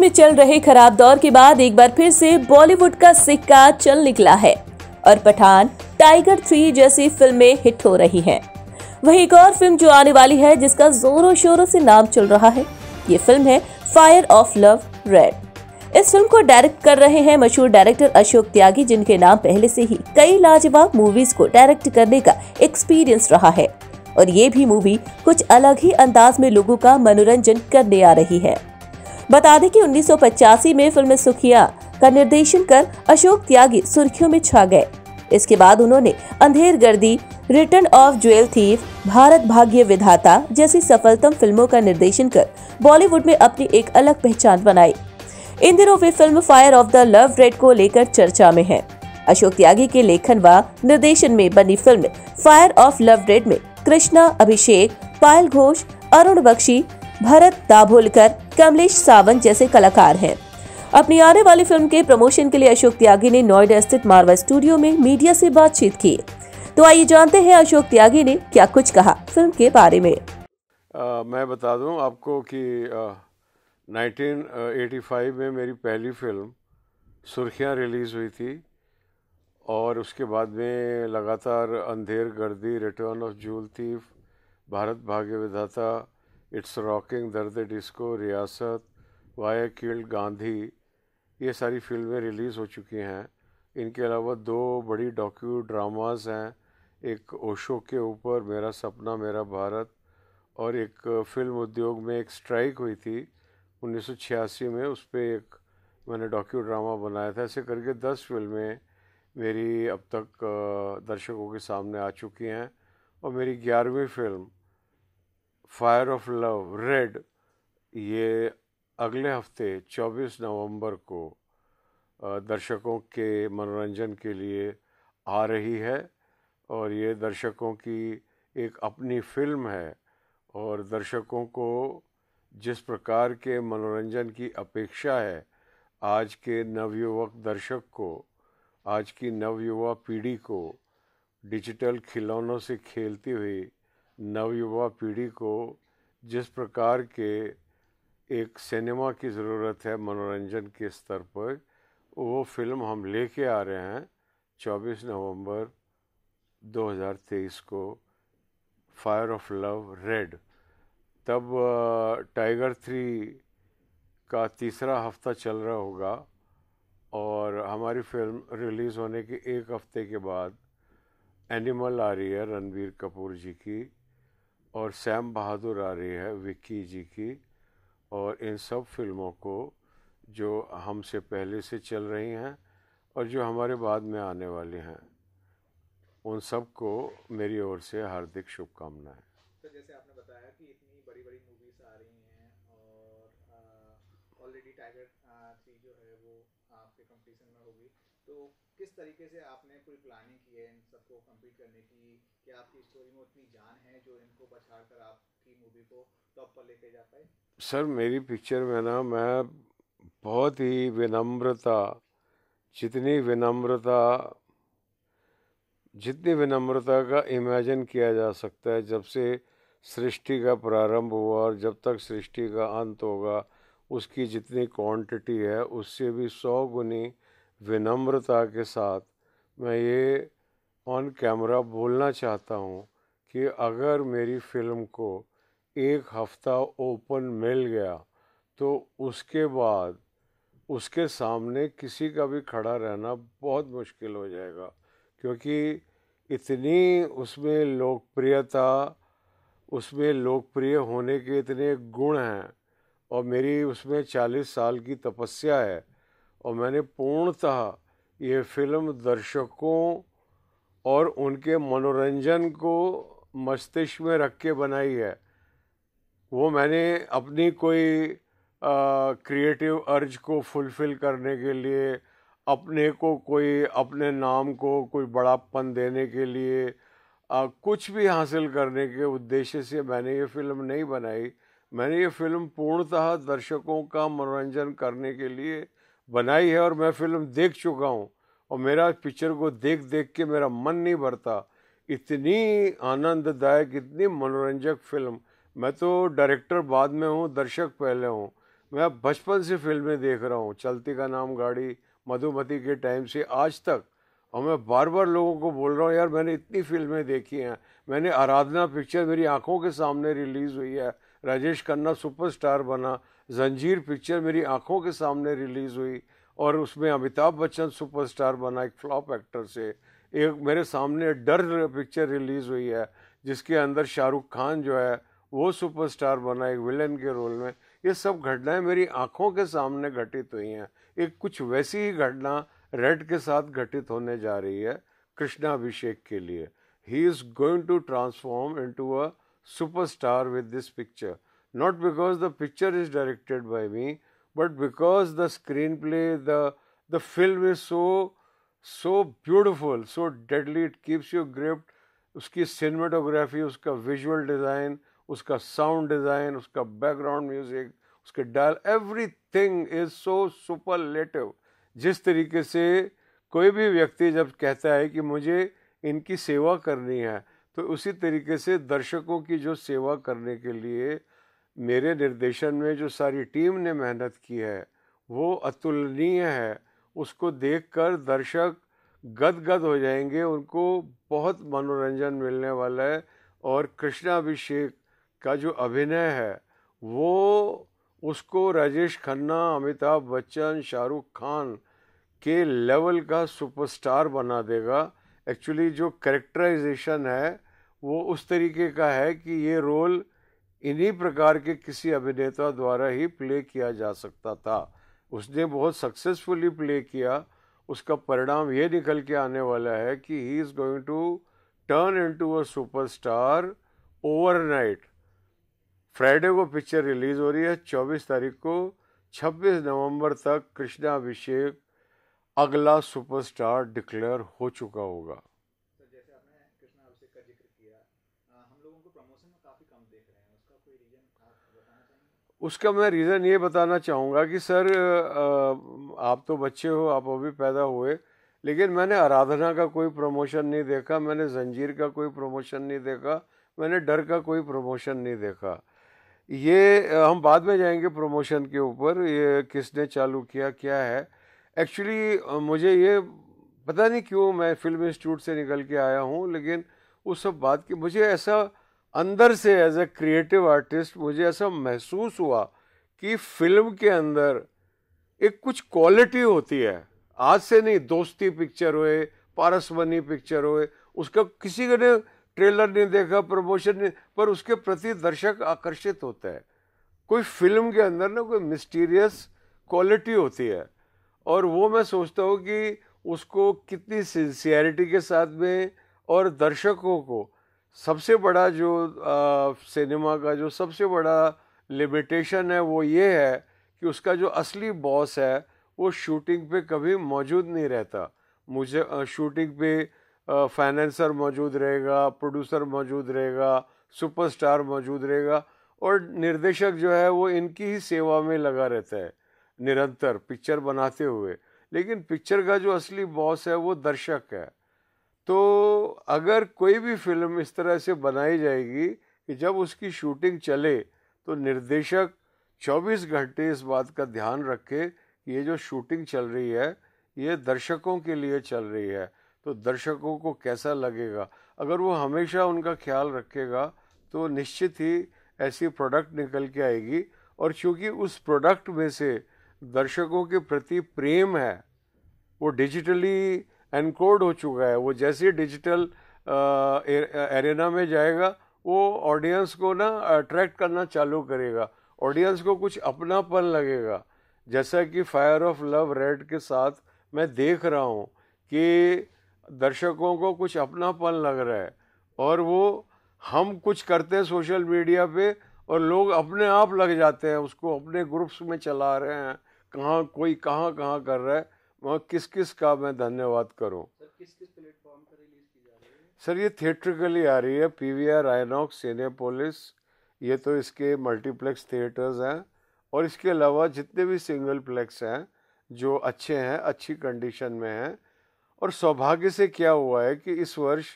में चल रहे खराब दौर के बाद एक बार फिर से बॉलीवुड का सिक्का चल निकला है और पठान टाइगर थ्री जैसी फिल्में हिट हो रही हैं। वही एक और फिल्म जो आने वाली है जिसका जोरों शोरों से नाम चल रहा है ये फिल्म है फायर ऑफ लव रेड इस फिल्म को डायरेक्ट कर रहे हैं मशहूर डायरेक्टर अशोक त्यागी जिनके नाम पहले से ही कई लाजवाब मूवीज को डायरेक्ट करने का एक्सपीरियंस रहा है और ये भी मूवी कुछ अलग ही अंदाज में लोगों का मनोरंजन करने आ रही है बता दें कि 1985 में फिल्म सुखिया का निर्देशन कर अशोक त्यागी सुर्खियों में छा गए इसके बाद उन्होंने Andher Gardi Return of Jewel Thief Bharat Bhagya Vidhata जैसी सफलतम फिल्मों का निर्देशन कर बॉलीवुड में अपनी एक अलग पहचान बनाई इन दिनों वे film Fire of the Love Red को लेकर चर्चा में हैं। अशोक त्यागी के लेखन व निर्देशन में बनी film Fire of Love Red में कृष्णा अभिषेक पायल घोष अरुण बख्शी भरत दाभोलकर कमलेश सावंत जैसे कलाकार हैं अपनी आने वाली फिल्म के प्रमोशन के लिए अशोक त्यागी ने नोएडा स्थित मार्वल स्टूडियो में मीडिया से बातचीत की तो आइए जानते हैं अशोक त्यागी ने क्या कुछ कहा फिल्म के बारे में आ, मैं बता दूं आपको कि आ, 1985 में मेरी पहली फिल्म सुर्खियां रिलीज़ हुई थी और उसके बाद में लगातार अंधेर गर्दी रिटर्न ऑफ जूल थी Bharat Bhagya Vidhata it's rocking Dard disco Riyasat via killed Gandhi ये सारी फिल्में रिलीज़ हो चुकी हैं इनके अलावा दो बड़ी डॉक्यू ड्रामाज हैं एक ओशो के ऊपर मेरा सपना मेरा भारत और एक फिल्म उद्योग में एक स्ट्राइक हुई थी 1986 में उस पर एक मैंने डॉक्यू ड्रामा बनाया था ऐसे करके दस फिल्में मेरी अब तक दर्शकों के सामने आ चुकी हैं और मेरी ग्यारहवीं film Fire of Love Red ये अगले हफ्ते 24 नवंबर को दर्शकों के मनोरंजन के लिए आ रही है और ये दर्शकों की एक अपनी फिल्म है और दर्शकों को जिस प्रकार के मनोरंजन की अपेक्षा है आज के नवयुवक दर्शक को आज की नवयुवा पीढ़ी को डिजिटल खिलौनों से खेलती हुई नवयुवा पीढ़ी को जिस प्रकार के एक सिनेमा की ज़रूरत है मनोरंजन के स्तर पर वो फिल्म हम लेके आ रहे हैं 24 नवंबर 2023 को फायर ऑफ लव रेड तब टाइगर थ्री का तीसरा हफ्ता चल रहा होगा और हमारी फिल्म रिलीज़ होने के एक हफ्ते के बाद एनिमल आ रही है रणबीर कपूर जी की और सैम बहादुर आ रही है विक्की जी की और इन सब फिल्मों को जो हमसे पहले से चल रही हैं और जो हमारे बाद में आने वाली हैं उन सबको मेरी ओर से हार्दिक शुभकामनाएं प्रोजेक्ट uh, थ्री जो है वो आपके कंपटीशन में होगी तो किस तरीके से आपने पूरी प्लानिंग की है इन सबको कंप्लीट करने की क्या आपकी स्टोरी में उतनी जान है जो इनको पछाड़ कर आपकी मूवी को टॉप पर लेके जा पाए सर मेरी पिक्चर में ना मैं बहुत ही विनम्रता जितनी विनम्रता जितनी विनम्रता का इमेजिन किया जा सकता है जब से सृष्टि का प्रारंभ हुआ और जब तक सृष्टि का अंत होगा उसकी जितनी क्वांटिटी है उससे भी सौ गुनी विनम्रता के साथ मैं ये ऑन कैमरा बोलना चाहता हूँ कि अगर मेरी फिल्म को एक हफ्ता ओपन मिल गया तो उसके बाद उसके सामने किसी का भी खड़ा रहना बहुत मुश्किल हो जाएगा क्योंकि इतनी उसमें लोकप्रियता उसमें लोकप्रिय होने के इतने गुण हैं और मेरी उसमें चालीस साल की तपस्या है और मैंने पूर्णतः ये फिल्म दर्शकों और उनके मनोरंजन को मस्तिष्क में रख के बनाई है वो मैंने अपनी कोई क्रिएटिव अर्ज को फुलफ़िल करने के लिए अपने को कोई अपने नाम को कोई बड़ापन देने के लिए आ, कुछ भी हासिल करने के उद्देश्य से मैंने ये फ़िल्म नहीं बनाई मैंने ये फिल्म पूर्णतः दर्शकों का मनोरंजन करने के लिए बनाई है और मैं फिल्म देख चुका हूँ और मेरा पिक्चर को देख देख के मेरा मन नहीं भरता इतनी आनंददायक इतनी मनोरंजक फिल्म मैं तो डायरेक्टर बाद में हूँ दर्शक पहले हूँ मैं बचपन से फिल्में देख रहा हूँ चलती का नाम गाड़ी मधुमती के टाइम से आज तक और मैं बार बार लोगों को बोल रहा हूँ यार मैंने इतनी फिल्में देखी हैं मैंने आराधना पिक्चर मेरी आंखों के सामने रिलीज़ हुई है राजेश खन्ना सुपरस्टार बना जंजीर पिक्चर मेरी आंखों के सामने रिलीज़ हुई और उसमें अमिताभ बच्चन सुपरस्टार बना एक फ्लॉप एक्टर से एक मेरे सामने डर पिक्चर रिलीज़ हुई है जिसके अंदर शाहरुख खान जो है वो सुपरस्टार बना एक विलेन के रोल में ये सब घटनाएं मेरी आंखों के सामने घटित हुई हैं एक कुछ वैसी ही घटना रेड के साथ घटित होने जा रही है कृष्णा अभिषेक के लिए he is going to transform into a superstar with this picture. Not because the picture is directed by me, but because the screenplay, the the film is so so beautiful, so deadly, it keeps you gripped. उसकी cinematography उसका visual design उसका sound design उसका background music उसके dial everything is so superlative जिस तरीके से कोई भी व्यक्ति जब कहता है कि मुझे इनकी सेवा करनी है तो उसी तरीके से दर्शकों की जो सेवा करने के लिए मेरे निर्देशन में जो सारी टीम ने मेहनत की है वो अतुलनीय है उसको देखकर दर्शक गदगद हो जाएंगे उनको बहुत मनोरंजन मिलने वाला है और कृष्णाभिषेक का जो अभिनय है वो उसको राजेश खन्ना अमिताभ बच्चन शाहरुख खान के लेवल का सुपरस्टार बना देगा एक्चुअली जो करेक्टराइजेशन है वो उस तरीके का है कि ये रोल इन्हीं प्रकार के किसी अभिनेता द्वारा ही प्ले किया जा सकता था उसने बहुत सक्सेसफुली प्ले किया उसका परिणाम ये निकल के आने वाला है कि he is going to turn into a overnight Friday को पिक्चर रिलीज़ हो रही है चौबीस तारीख को छब्बीस नवंबर तक कृष्णा अभिषेक अगला सुपरस्टार डिक्लेयर हो चुका होगा उसका मैं रीज़न ये बताना चाहूँगा कि सर आप तो बच्चे हो आप अभी पैदा हुए लेकिन मैंने आराधना का कोई प्रमोशन नहीं देखा मैंने जंजीर का कोई प्रमोशन नहीं देखा मैंने डर का कोई प्रमोशन नहीं देखा ये हम बाद में जाएंगे प्रमोशन के ऊपर ये किसने चालू किया क्या है एक्चुअली मुझे ये पता नहीं क्यों मैं फिल्म इंस्टीट्यूट से निकल के आया हूँ लेकिन उस सब बात की मुझे ऐसा अंदर से एज ए क्रिएटिव आर्टिस्ट मुझे ऐसा महसूस हुआ कि फिल्म के अंदर एक कुछ क्वालिटी होती है आज से नहीं दोस्ती पिक्चर होए पारसमनी पिक्चर होए उसका किसी ने ट्रेलर नहीं देखा प्रमोशन नहीं पर उसके प्रति दर्शक आकर्षित होता है कोई फिल्म के अंदर ना कोई मिस्टीरियस क्वालिटी होती है और वो मैं सोचता हूँ कि उसको कितनी सिंसियरिटी के साथ में और दर्शकों को सबसे बड़ा जो सिनेमा का जो सबसे बड़ा लिमिटेशन है वो ये है कि उसका जो असली बॉस है वो शूटिंग पे कभी मौजूद नहीं रहता मुझे आ, शूटिंग पे फाइनेंसर मौजूद रहेगा प्रोड्यूसर मौजूद रहेगा सुपरस्टार मौजूद रहेगा और निर्देशक जो है वो इनकी ही सेवा में लगा रहता है निरंतर पिक्चर बनाते हुए लेकिन पिक्चर का जो असली बॉस है वो दर्शक है तो अगर कोई भी फिल्म इस तरह से बनाई जाएगी कि जब उसकी शूटिंग चले तो निर्देशक 24 घंटे इस बात का ध्यान रखे कि ये जो शूटिंग चल रही है ये दर्शकों के लिए चल रही है तो दर्शकों को कैसा लगेगा अगर वो हमेशा उनका ख्याल रखेगा तो निश्चित ही ऐसी प्रोडक्ट निकल के आएगी और चूँकि उस प्रोडक्ट में से दर्शकों के प्रति प्रेम है वो डिजिटली एनकोड हो चुका है वो जैसे डिजिटल एरेना में जाएगा वो ऑडियंस को ना अट्रैक्ट करना चालू करेगा ऑडियंस को कुछ अपनापन लगेगा जैसा कि फायर ऑफ लव रेड के साथ मैं देख रहा हूँ कि दर्शकों को कुछ अपनापन लग रहा है और वो हम कुछ करते हैं सोशल मीडिया पे और लोग अपने आप लग जाते हैं उसको अपने ग्रुप्स में चला रहे हैं कहाँ कोई कहाँ कहाँ कर रहा है वहाँ किस किस का मैं धन्यवाद करूँ सर ये थिएट्रिकली आ रही है P V R Inox Cinepolis ये तो इसके मल्टीप्लेक्स थिएटर्स हैं और इसके अलावा जितने भी सिंगल प्लेक्स हैं जो अच्छे हैं अच्छी कंडीशन में हैं और सौभाग्य से क्या हुआ है कि इस वर्ष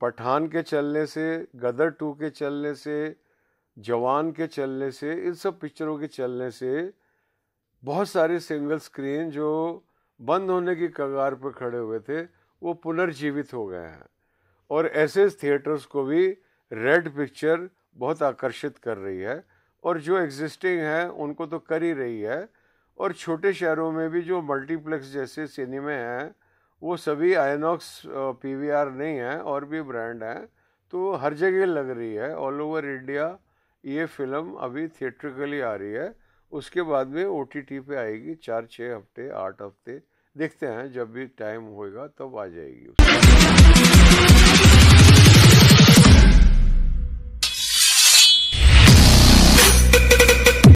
पठान के चलने से गदर टू के चलने से जवान के चलने से इन सब पिक्चरों के चलने से बहुत सारे सिंगल स्क्रीन जो बंद होने की कगार पर खड़े हुए थे वो पुनर्जीवित हो गए हैं और ऐसे थिएटर्स को भी रेड पिक्चर बहुत आकर्षित कर रही है और जो एग्जिस्टिंग है उनको तो कर ही रही है और छोटे शहरों में भी जो मल्टीप्लेक्स जैसे सिनेमे हैं वो सभी आयनॉक्स पीवीआर नहीं हैं और भी ब्रांड हैं तो हर जगह लग रही है ऑल ओवर इंडिया ये फिल्म अभी थिएट्रिकली आ रही है उसके बाद में ओ टी टी पे आएगी चार छः हफ्ते आठ हफ्ते देखते हैं जब भी टाइम होएगा तब तो आ जाएगी उसमें